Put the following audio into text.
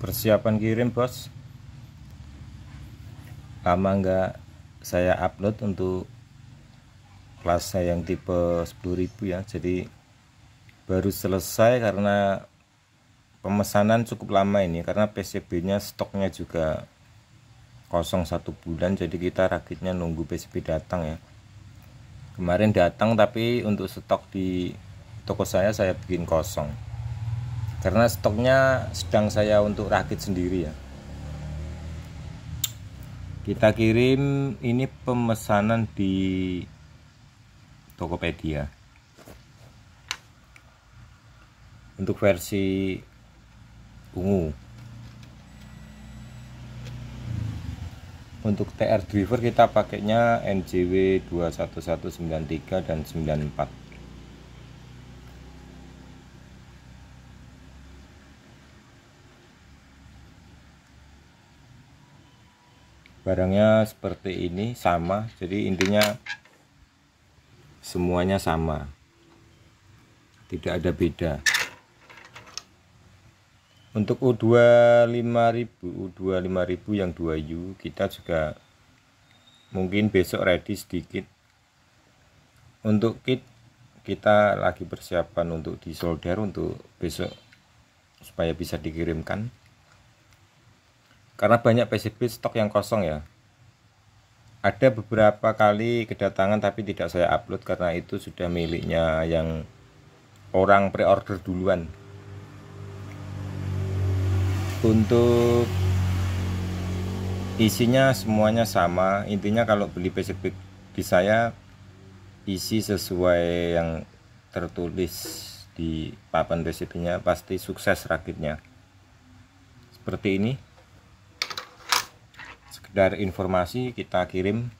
persiapan kirim bos lama enggak saya upload untuk kelas saya yang tipe 10.000 ya jadi baru selesai karena pemesanan cukup lama ini karena PCB nya stoknya juga kosong satu bulan jadi kita rakitnya nunggu PCB datang ya kemarin datang tapi untuk stok di toko saya saya bikin kosong karena stoknya sedang saya untuk rakit sendiri ya kita kirim ini pemesanan di Tokopedia untuk versi ungu untuk TR driver kita pakainya NJW 21193 dan 94 barangnya seperti ini sama jadi intinya semuanya sama tidak ada beda untuk U25000 U25000 yang 2U kita juga mungkin besok ready sedikit untuk kit kita lagi persiapan untuk disolder untuk besok supaya bisa dikirimkan karena banyak PCB stok yang kosong ya. Ada beberapa kali kedatangan tapi tidak saya upload karena itu sudah miliknya yang orang pre-order duluan. Untuk isinya semuanya sama. Intinya kalau beli PCB di saya isi sesuai yang tertulis di papan PCB-nya pasti sukses rakitnya. Seperti ini sekedar informasi kita kirim